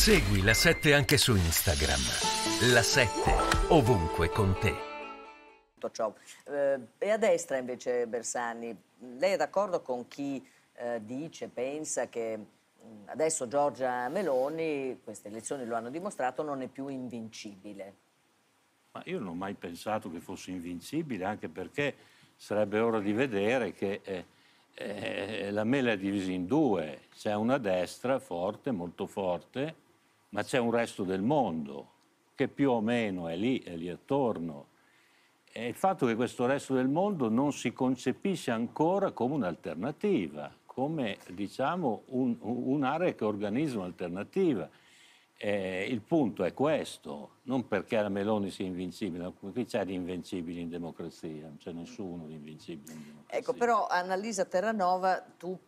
Segui la 7 anche su Instagram. La 7 ovunque con te. Ciò. Eh, e a destra invece Bersani, lei è d'accordo con chi eh, dice, pensa che mm, adesso Giorgia Meloni, queste elezioni lo hanno dimostrato, non è più invincibile? Ma io non ho mai pensato che fosse invincibile, anche perché sarebbe ora di vedere che eh, eh, la mela è divisa in due, c'è una destra forte, molto forte, ma c'è un resto del mondo che più o meno è lì, è lì attorno. E il fatto che questo resto del mondo non si concepisce ancora come un'alternativa, come diciamo un, un'area che organizza un'alternativa. Eh, il punto è questo, non perché la Meloni sia invincibile, ma qui c'è di invincibili in democrazia, non c'è nessuno di invincibile in ecco, democrazia. Ecco, però Annalisa Terranova, tu